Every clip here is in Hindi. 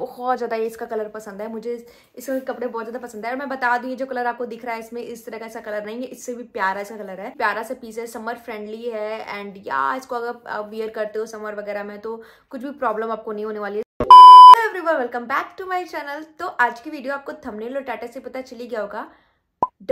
बहुत ज़्यादा ये इसका कलर पसंद है मुझे इसके कपड़े बहुत ज़्यादा पसंद है और मैं बता दूँ ये जो कलर आपको दिख रहा है इसमें इस तरह का ऐसा कलर नहीं है इससे भी प्यारा सा कलर है प्यारा सा पीस है समर फ्रेंडली है एंड या इसको अगर आप वियर करते हो समर वगैरह में तो कुछ भी प्रॉब्लम आपको नहीं होने वाली है everyone welcome back to my channel तो आज की वीडियो आपको थंबनेल और टाटा से पता चली गया होगा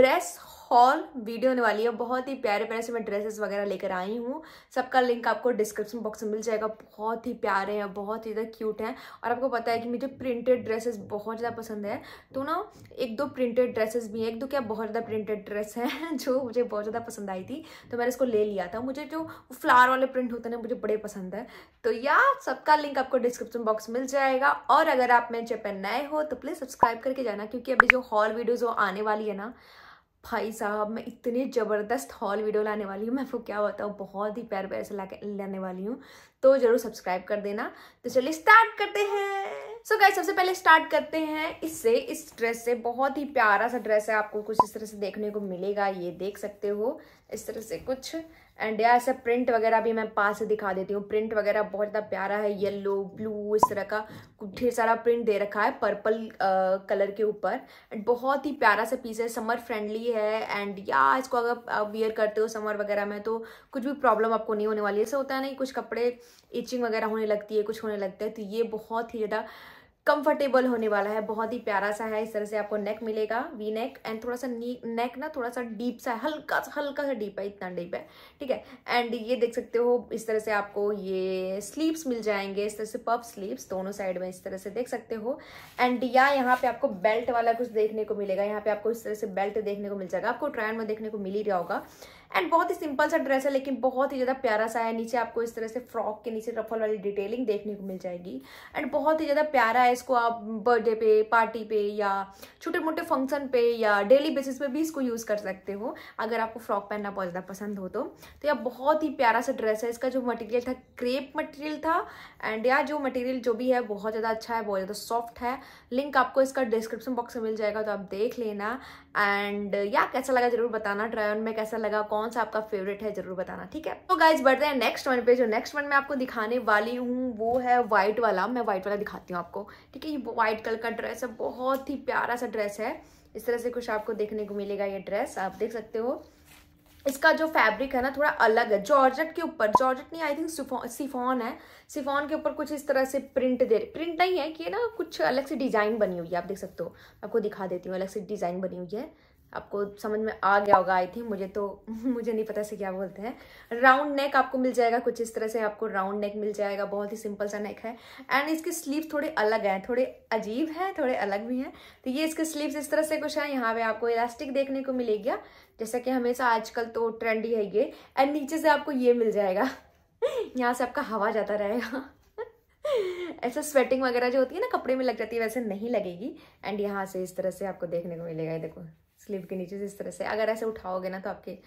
ड्रेस हॉल वीडियो होने वाली है बहुत ही प्यारे प्यारे से मैं ड्रेसेस वगैरह लेकर आई हूँ सबका लिंक आपको डिस्क्रिप्शन बॉक्स में मिल जाएगा बहुत ही प्यारे हैं बहुत ही ज़्यादा क्यूट हैं और आपको पता है कि मुझे प्रिंटेड ड्रेसेस बहुत ज़्यादा पसंद है तो ना एक दो प्रिंटेड ड्रेसेस भी हैं एक दो क्या बहुत ज़्यादा प्रिंटेड ड्रेस हैं जो मुझे बहुत ज़्यादा पसंद आई थी तो मैंने इसको ले लिया था मुझे जो फ्लावर वाले प्रिंट होते हैं मुझे बड़े पसंद है तो या सबका लिंक आपको डिस्क्रिप्शन बॉक्स मिल जाएगा और अगर आप मेरे चैनल नए हो तो प्लीज़ सब्सक्राइब करके जाना क्योंकि अभी जो हॉल वीडियो जो आने वाली है ना भाई साहब मैं इतने ज़बरदस्त हॉल वीडियो लाने वाली हूँ मैं आपको क्या बताऊँ बहुत ही प्यार प्यार से ला लाने वाली हूँ तो ज़रूर सब्सक्राइब कर देना तो चलिए स्टार्ट करते हैं सो so गाइस सबसे पहले स्टार्ट करते हैं इससे इस ड्रेस से बहुत ही प्यारा सा ड्रेस है आपको कुछ इस तरह से देखने को मिलेगा ये देख सकते हो इस तरह से कुछ एंड या ऐसा प्रिंट वगैरह भी मैं पास से दिखा देती हूँ प्रिंट वगैरह बहुत ज़्यादा प्यारा है येलो ब्लू इस तरह का ढेर सारा प्रिंट दे रखा है पर्पल कलर के ऊपर एंड बहुत ही प्यारा सा पीस है समर फ्रेंडली है एंड या इसको अगर आप वियर करते हो समर वगैरह में तो कुछ भी प्रॉब्लम आपको नहीं होने वाली ऐसा होता है ना कि कुछ कपड़े इचिंग वगैरह होने लगती है कुछ होने लगता है तो ये बहुत ही ज़्यादा कंफर्टेबल होने वाला है बहुत ही प्यारा सा है इस तरह से आपको नेक मिलेगा वी नेक एंड थोड़ा सा नेक ना थोड़ा सा डीप सा है हल्का सा हल्का सा डीप है इतना डीप है ठीक है एंड ये देख सकते हो इस तरह से आपको ये स्लीव्स मिल जाएंगे इस तरह से पफ स्लीव्स दोनों साइड में इस तरह से देख सकते हो एंड या यहाँ पे आपको बेल्ट वाला कुछ देखने को मिलेगा यहाँ पे आपको इस तरह से बेल्ट देखने को मिल जाएगा आपको ट्रायन में देखने को मिल ही रहा होगा एंड बहुत ही सिंपल सा ड्रेस है लेकिन बहुत ही ज़्यादा प्यारा सा है नीचे आपको इस तरह से फ्रॉक के नीचे रफल वाली डिटेलिंग देखने को मिल जाएगी एंड बहुत ही ज़्यादा प्यारा है इसको आप बर्थडे पे पार्टी पे या छोटे मोटे फंक्शन पे या डेली बेसिस पे भी इसको यूज़ कर सकते हो अगर आपको फ्रॉक पहनना बहुत ज़्यादा पसंद हो तो तो यह बहुत ही प्यारा सा ड्रेस है इसका जो मटेरियल था क्रेप मटेरियल था एंड या जो मटेरियल जो भी है बहुत ज़्यादा अच्छा है बहुत ज़्यादा सॉफ्ट है लिंक आपको इसका डिस्क्रिप्शन बॉक्स में मिल जाएगा तो आप देख लेना एंड या कैसा लगा जरूर बताना ट्राई ऑन में कैसा लगा कौन सा आपका फेवरेट है जरूर बताना ठीक है तो गाइज बढ़ते हैं नेक्स्ट वन पे जो नेक्स्ट वन मैं आपको दिखाने वाली हूँ वो है व्हाइट वाला मैं व्हाइट वाला दिखाती हूँ आपको ठीक है ये वाइट कलर का ड्रेस है बहुत ही प्यारा सा ड्रेस है इस तरह से कुछ आपको देखने को मिलेगा ये ड्रेस आप देख सकते हो इसका जो फैब्रिक है ना थोड़ा अलग है जॉर्जेट के ऊपर जॉर्जेट नहीं आई थिंक सिफॉन है सिफॉन के ऊपर कुछ इस तरह से प्रिंट दे प्रिंट नहीं है कि ना कुछ अलग से डिज़ाइन बनी हुई है आप देख सकते हो आपको दिखा देती हूँ अलग से डिज़ाइन बनी हुई है आपको समझ में आ गया होगा आई थिंक मुझे तो मुझे नहीं पता इसे क्या बोलते हैं राउंड नेक आपको मिल जाएगा कुछ इस तरह से आपको राउंड नेक मिल जाएगा बहुत ही सिंपल सा नेक है एंड इसके स्लीव थोड़े अलग हैं थोड़े अजीब हैं थोड़े अलग भी हैं तो ये इसके स्लीव्स इस तरह से कुछ है यहाँ पे आपको इलास्टिक देखने को मिलेगा जैसा कि हमेशा आजकल तो ट्रेंडी है ये एंड नीचे से आपको ये मिल जाएगा यहाँ से आपका हवा जाता रहेगा ऐसा स्वेटिंग वगैरह जो होती है ना कपड़े में लग जाती है वैसे नहीं लगेगी एंड यहाँ से इस तरह से आपको देखने को मिलेगा ये देखो स्लीव के नीचे इस तरह से अगर ऐसे उठाओगे ना तो आपके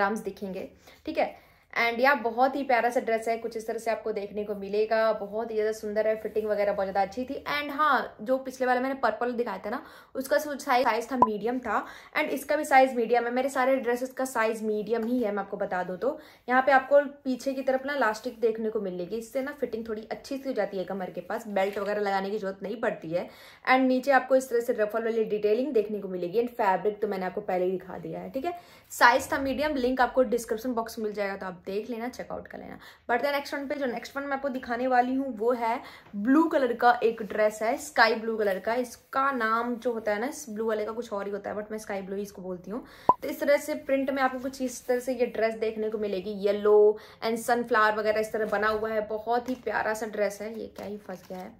आर्म्स दिखेंगे ठीक है एंड या बहुत ही प्यारा सा ड्रेस है कुछ इस तरह से आपको देखने को मिलेगा बहुत ही ज़्यादा सुंदर है फिटिंग वगैरह बहुत ज़्यादा अच्छी थी एंड हाँ जो पिछले वाला मैंने पर्पल दिखाया था ना उसका साइज साइज था मीडियम था एंड इसका भी साइज़ मीडियम है मेरे सारे ड्रेसेस का साइज़ मीडियम ही है मैं आपको बता दूँ तो यहाँ पर आपको पीछे की तरफ ना लास्टिक देखने को मिलेगी इससे ना फिटिंग थोड़ी अच्छी सी हो जाती है कमर के पास बेल्ट वगैरह लगाने की जरूरत नहीं पड़ती है एंड नीचे आपको इस तरह से रफल वाली डिटेलिंग देखने को मिलेगी एंड फैब्रिक तो मैंने आपको पहले ही दिखा दिया है ठीक है साइज़ था मीडियम लिंक आपको डिस्क्रिप्शन बॉक्स मिल जाएगा तो आप आप देख लेना चेकआउट कर लेना बट दे नेक्स्ट वन पे जो नेक्स्ट वन मैं आपको दिखाने वाली हूँ वो है ब्लू कलर का एक ड्रेस है स्काई ब्लू कलर का इसका नाम जो होता है ना इस ब्लू वाले का कुछ और ही होता है बट मैं स्काई ब्लू ही इसको बोलती हूँ तो इस तरह से प्रिंट में आपको कुछ इस तरह से ये ड्रेस देखने को मिलेगी येलो एंड सनफ्लावर वगैरह इस तरह बना हुआ है बहुत ही प्यारा सा ड्रेस है ये क्या ही फंस गया है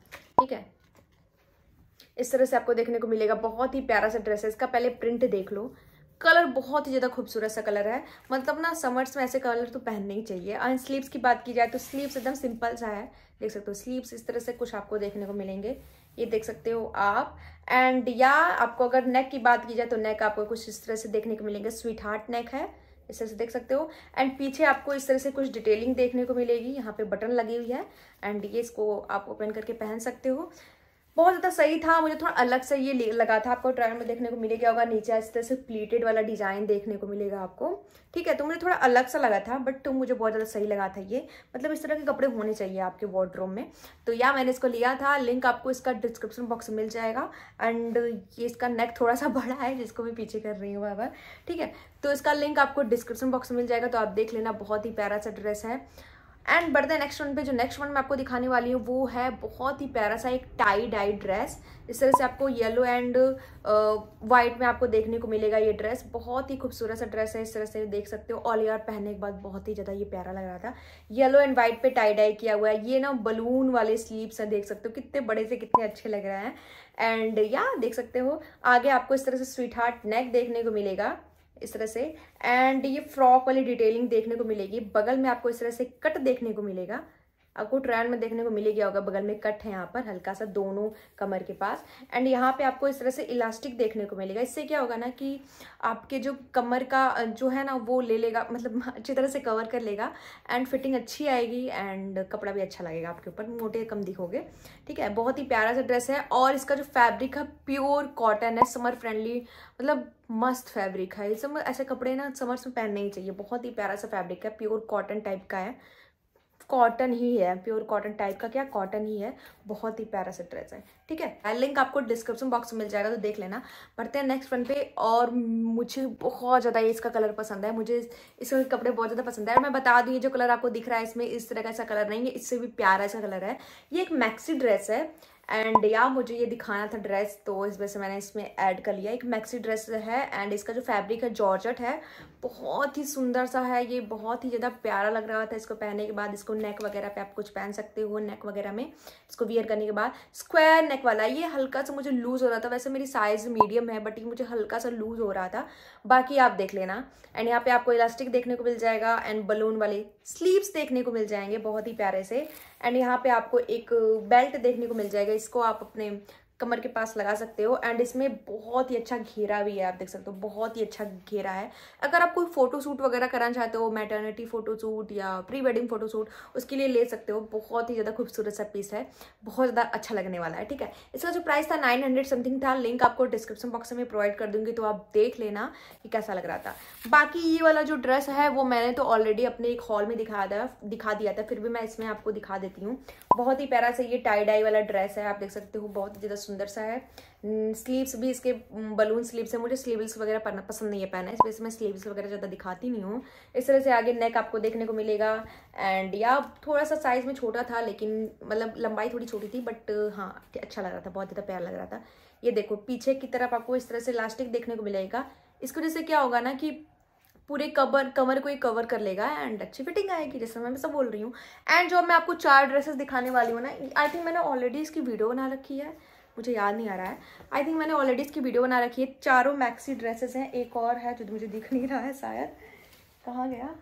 ठीक है इस तरह से आपको देखने को मिलेगा बहुत ही प्यारा सा ड्रेस है इसका पहले प्रिंट देख लो कलर बहुत ही ज़्यादा खूबसूरत सा कलर है मतलब ना समर्स में ऐसे कलर तो पहनने ही चाहिए एंड स्लीव्स की बात की जाए तो स्लीव्स एकदम सिंपल सा है देख सकते हो स्लीव्स इस तरह से कुछ आपको देखने को मिलेंगे ये देख सकते हो आप एंड या आपको अगर नेक की बात की जाए तो नेक आपको कुछ इस तरह से देखने को मिलेंगे स्वीट हार्ट नेक है इस तरह से देख सकते हो एंड पीछे आपको इस तरह से कुछ डिटेलिंग देखने को मिलेगी यहाँ पे बटन लगी हुई है एंड ये इसको आप ओपन करके पहन सकते हो बहुत ज़्यादा सही था मुझे थोड़ा अलग से ये लगा था आपको ट्रायल में देखने को मिलेगा होगा नीचे इस तरह से प्लीटेड वाला डिजाइन देखने को मिलेगा आपको ठीक है तो मुझे थोड़ा अलग सा लगा था बट तो मुझे बहुत ज़्यादा सही लगा था ये मतलब इस तरह के कपड़े होने चाहिए आपके वार्ड्रोब में तो या मैंने इसको लिया था लिंक आपको इसका डिस्क्रिप्शन बॉक्स में मिल जाएगा एंड ये इसका नेक थोड़ा सा बड़ा है जिसको मैं पीछे कर रही हूँ बार बार ठीक है तो इसका लिंक आपको डिस्क्रिप्शन बॉक्स में मिल जाएगा तो आप देख लेना बहुत ही प्यारा सा ड्रेस है एंड बढ़ते हैं नेक्स्ट वन पे जो नेक्स्ट वन मैं आपको दिखाने वाली हूँ वो है बहुत ही प्यारा सा एक टाई डाई ड्रेस इस तरह से आपको येलो एंड वाइट में आपको देखने को मिलेगा ये ड्रेस बहुत ही खूबसूरत सा ड्रेस है इस तरह से देख सकते हो ऑल ईयर पहनने के बाद बहुत ही ज़्यादा ये प्यारा लग रहा था येलो एंड वाइट पे टाई डाई किया हुआ है ये ना बलून वाले स्लीव्स हैं देख सकते हो कितने बड़े से कितने अच्छे लग रहे हैं एंड या देख सकते हो आगे आपको इस तरह से स्वीट हार्ट नेक देखने को मिलेगा इस तरह से एंड ये फ्रॉक वाली डिटेलिंग देखने को मिलेगी बगल में आपको इस तरह से कट देखने को मिलेगा आपको ट्रायल में देखने को मिल गया होगा बगल में कट है यहाँ पर हल्का सा दोनों कमर के पास एंड यहाँ पे आपको इस तरह से इलास्टिक देखने को मिलेगा इससे क्या होगा ना कि आपके जो कमर का जो है ना वो ले लेगा मतलब अच्छी तरह से कवर कर लेगा एंड फिटिंग अच्छी आएगी एंड कपड़ा भी अच्छा लगेगा आपके ऊपर मोटे कम दिखोगे ठीक है बहुत ही प्यारा सा ड्रेस है और इसका जो फैब्रिक है प्योर कॉटन है समर फ्रेंडली मतलब मस्त फैब्रिक है ये सब ऐसे कपड़े ना समर्स में पहनने ही चाहिए बहुत ही प्यारा सा फैब्रिक है प्योर कॉटन टाइप का है कॉटन ही है प्योर कॉटन टाइप का क्या कॉटन ही है बहुत ही प्यारा सा ड्रेस है ठीक है लिंक आपको डिस्क्रिप्शन बॉक्स में मिल जाएगा तो देख लेना बढ़ते हैं नेक्स्ट वन पे और मुझे बहुत ज़्यादा ये इसका कलर पसंद है मुझे इसके कपड़े बहुत ज़्यादा पसंद है मैं बता दूँ ये जो कलर आपको दिख रहा है इसमें इस तरह का ऐसा कलर नहीं है इससे भी प्यारा ऐसा कलर है ये एक मैक्सी ड्रेस है एंड या मुझे ये दिखाना था ड्रेस तो इस वजह से मैंने इसमें ऐड कर लिया एक मैक्सी ड्रेस है एंड इसका जो फैब्रिक है जॉर्जट है बहुत ही सुंदर सा है ये बहुत ही ज़्यादा प्यारा लग रहा था इसको पहनने के बाद इसको नेक वगैरह पे आप कुछ पहन सकते हो नेक वगैरह में इसको वियर करने के बाद स्क्वायर नेक वाला ये हल्का सा मुझे लूज़ हो रहा था वैसे मेरी साइज़ मीडियम है बट ये मुझे हल्का सा लूज़ हो रहा था बाकी आप देख लेना एंड यहाँ पे आपको इलास्टिक देखने को मिल जाएगा एंड बलून वाले स्लीव्स देखने को मिल जाएंगे बहुत ही प्यारे से एंड यहाँ पे आपको एक बेल्ट देखने को मिल जाएगा इसको आप अपने कमर के पास लगा सकते हो एंड इसमें बहुत ही अच्छा घेरा भी है आप देख सकते हो बहुत ही अच्छा घेरा है अगर आप कोई फोटो शूट वगैरह कराना चाहते हो मैटर्निटी फोटो शूट या प्री वेडिंग फोटो शूट उसके लिए ले सकते हो बहुत ही ज़्यादा खूबसूरत सा पीस है बहुत ज़्यादा अच्छा लगने वाला है ठीक है इसका जो प्राइस था नाइन हंड्रेड समथिंग था लिंक आपको डिस्क्रिप्शन बॉक्स में प्रोवाइड कर दूंगी तो आप देख लेना कि कैसा लग रहा था बाकी ये वाला जो ड्रेस है वो मैंने तो ऑलरेडी अपने एक हॉल में दिखा दिया दिखा दिया था फिर भी मैं इसमें आपको दिखा देती हूँ बहुत ही प्यारा से ये टाई डाई वाला ड्रेस है आप देख सकते हो बहुत ज़्यादा सुंदर सा है स्लीव्स भी इसके बलून स्लीव्स है मुझे स्लीव्स वगैरह पहनना पसंद नहीं है पहना इस वजह से मैं स्लीव्स वगैरह ज़्यादा दिखाती नहीं हूँ इस तरह से आगे नेक आपको देखने को मिलेगा एंड या थोड़ा सा साइज़ में छोटा था लेकिन मतलब लंबाई थोड़ी छोटी थी बट हाँ अच्छा लग रहा था बहुत ज़्यादा प्यार लग रहा था ये देखो पीछे की तरफ आपको इस तरह से इलास्टिक देखने को मिलेगा इसकी वजह से क्या होगा ना कि पूरे कवर कमर को ये कवर कर लेगा एंड अच्छी फिटिंग आएगी जैसे मैं सब बोल रही हूँ एंड जो मैं आपको चार ड्रेसेस दिखाने वाली हूँ ना आई थिंक मैंने ऑलरेडी इसकी वीडियो बना रखी है मुझे याद नहीं आ रहा है आई थिंक मैंने ऑलरेडी इसकी वीडियो बना रखी है चारों मैक्सी ड्रेसेस हैं एक और है जो मुझे दिख नहीं रहा है शायद कहाँ गया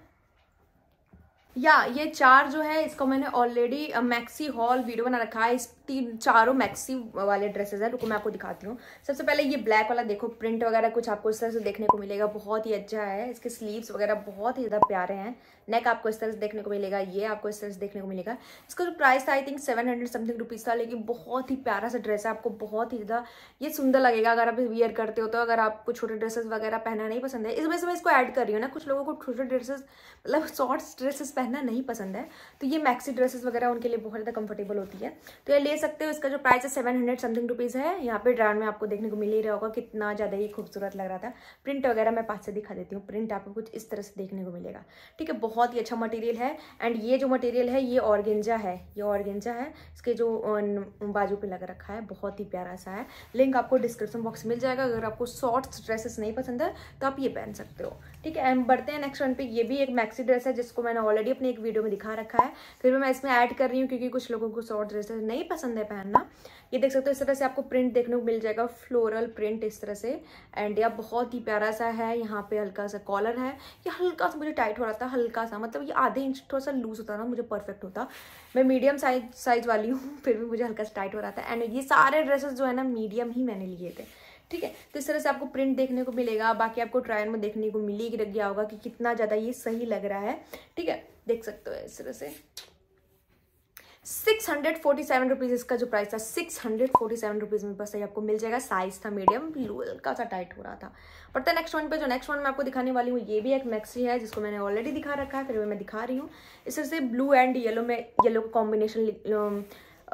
या ये चार जो है इसको मैंने ऑलरेडी मैक्सी हॉल वीडियो बना रखा है इस तीन चारों मैक्सी वाले ड्रेसेस हैं रुको मैं आपको दिखाती हूँ सबसे पहले ये ब्लैक वाला देखो प्रिंट वगैरह कुछ आपको इस तरह से देखने को मिलेगा बहुत ही अच्छा है इसके स्लीव्स वगैरह बहुत ही ज़्यादा प्यारे हैं नेक आपको इस तरह से देखने को मिलेगा ये आपको इस तरह से देखने को मिलेगा इसका जो प्राइस था I think seven hundred something rupees था लेकिन बहुत ही प्यारा सा ड्रेस है आपको बहुत ही ज़्यादा ये सुंदर लगेगा अगर आप वियर करते हो तो अगर आपको छोटे ड्रेसेस वगैरह पहनना नहीं पसंद है इस वजह से मैं इसको ऐड कर रही हूँ ना कुछ लोगों को छोटे ड्रेसेस मतलब शॉर्ट्स ड्रेसेस पहनना नहीं पसंद है तो ये मैक्सी ड्रेसेस वगैरह उनके लिए बहुत ज़्यादा कंफर्टेबल होती है तो ये ले सकते हो इसका जो प्राइस है सेवन हंड्रेड समथिंग रुपीज़ है यहाँ पे ड्राउंड में आपको देखने को मिल ही रहा होगा कितना ज़्यादा ही खूबसूरत लग रहा था प्रिंट वगैरह मैं पास से दिखा देती हूँ प्रिंट आपको कुछ इस तरह से देखने को मिलेगा ठीक है बहुत ही अच्छा मटेरियल है एंड ये जो मटेरियल है ये ऑर्गेंजा है ये ऑर्गेंजा है इसके जो बाजू पे लग रखा है बहुत ही प्यारा सा है लिंक आपको डिस्क्रिप्शन बॉक्स मिल जाएगा अगर आपको शॉर्ट्स ड्रेसेस नहीं पसंद है तो आप ये पहन सकते हो ठीक है एंड बढ़ते हैं नेक्स्ट वन पे ये भी एक मैक्सी ड्रेस है जिसको मैंने ऑलरेडी अपने एक वीडियो में दिखा रखा है फिर भी मैं इसमें ऐड कर रही हूँ क्योंकि कुछ लोगों को शॉर्ट ड्रेसेस नहीं पसंद पसंद है पहनना ये देख सकते हो इस तरह से आपको प्रिंट देखने को मिल जाएगा फ्लोरल प्रिंट इस तरह से एंड यह बहुत ही प्यारा सा है यहाँ पे हल्का सा कॉलर है ये हल्का सा मुझे टाइट हो रहा था हल्का सा मतलब ये आधे इंच थोड़ा सा लूज होता ना मुझे परफेक्ट होता मैं मीडियम साइज साइज वाली हूँ फिर भी मुझे हल्का सा टाइट हो रहा था एंड ये सारे ड्रेसेस जो है ना मीडियम ही मैंने लिए थे ठीक है तो इस तरह से आपको प्रिंट देखने को मिलेगा बाकी आपको ट्रायल में देखने को मिली गया होगा कि कितना ज़्यादा ये सही लग रहा है ठीक है देख सकते हो इस तरह से six hundred forty seven rupees इसका जो प्राइस था six hundred forty seven rupees में बस आपको मिल जाएगा साइज़ था मीडियम हल्का सा टाइट हो रहा था पड़ता है नेक्स्ट वन पे जो नेक्स्ट वन मैं आपको दिखाने वाली हूँ ये भी एक मैक्सी है जिसको मैंने ऑलरेडी दिखा रखा है फिर मैं दिखा रही हूँ इससे ब्लू एंड येलो में येलो का कॉम्बिनेशन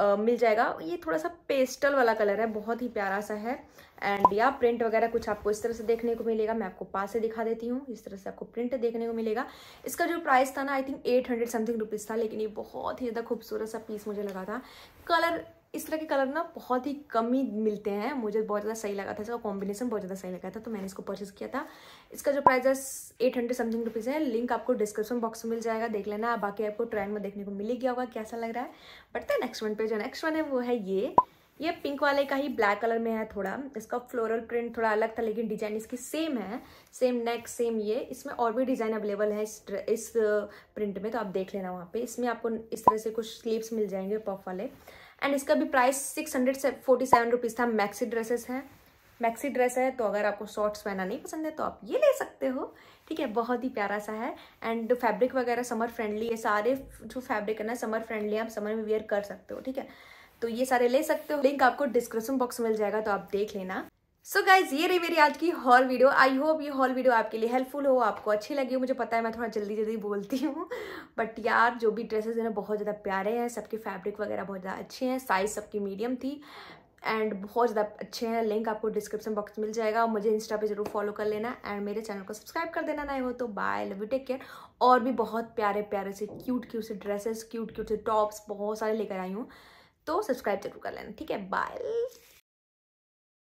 मिल जाएगा ये थोड़ा सा पेस्टल वाला कलर है बहुत ही प्यारा सा है एंड या प्रिंट वगैरह कुछ आपको इस तरह से देखने को मिलेगा मैं आपको पास से दिखा देती हूँ इस तरह से आपको प्रिंट देखने को मिलेगा इसका जो प्राइस था ना I think eight hundred something rupees था लेकिन ये बहुत ही ज़्यादा खूबसूरत सा पीस मुझे लगा था कलर इस तरह के कलर ना बहुत ही कम ही मिलते हैं मुझे बहुत ज़्यादा सही लगा था इसका कॉम्बिनेशन बहुत ज़्यादा सही लगा था तो मैंने इसको परचेज किया था इसका जो प्राइस है एट हंड्रेड समथिंग रुपीज़ है लिंक आपको डिस्क्रिप्शन बॉक्स में मिल जाएगा देख लेना बाकी आपको ट्रेंड में देखने को मिल गया होगा कैसा लग रहा है बट द नेक्स्ट वन पे जो नेक्स्ट वन है वो है ये ये पिंक वाले का ही ब्लैक कलर में है थोड़ा इसका फ्लोरल प्रिंट थोड़ा अलग था लेकिन डिजाइन इसकी सेम है सेम नेक सेम ये इसमें और भी डिजाइन अवेलेबल है इस इस प्रिंट uh, में तो आप देख लेना वहाँ पे इसमें आपको इस तरह से कुछ स्लीव्स मिल जाएंगे पफ वाले एंड इसका भी price six hundred forty seven rupees था मैक्सी ड्रेसेस हैं मैक्सी ड्रेस है तो अगर आपको शॉर्ट्स पहनना नहीं पसंद है तो आप ये ले सकते हो ठीक है बहुत ही प्यारा सा है एंड फैब्रिक वगैरह समर फ्रेंडली है सारे जो फैब्रिक है ना समर फ्रेंडली आप समर में वेयर कर सकते हो ठीक है तो ये सारे ले सकते हो लिंक आपको डिस्क्रिप्शन बॉक्स में मिल जाएगा तो आप देख लेना सो so गाइज ये रही मेरी आज की हॉल वीडियो आई होप ये हॉल वीडियो आपके लिए हेल्पफुल हो आपको अच्छी लगी हो मुझे पता है मैं थोड़ा जल्दी जल्दी बोलती हूँ बट यार जो भी ड्रेसेस हैं ना बहुत ज़्यादा प्यारे हैं सबके फैब्रिक वगैरह बहुत ज़्यादा अच्छे हैं साइज़ सबकी मीडियम थी एंड बहुत ज़्यादा अच्छे हैं लिंक आपको डिस्क्रिप्शन बॉक्स मिल जाएगा मुझे इंस्टा पे जरूर फॉलो कर लेना एंड मेरे चैनल को सब्सक्राइब कर देना ना हो तो bye love you take care और भी बहुत प्यारे प्यारे से क्यूट क्यूट से ड्रेसेस क्यूट क्यूट से टॉप्स बहुत सारे लेकर आई हूँ तो सब्सक्राइब जरूर कर लेना ठीक है बाय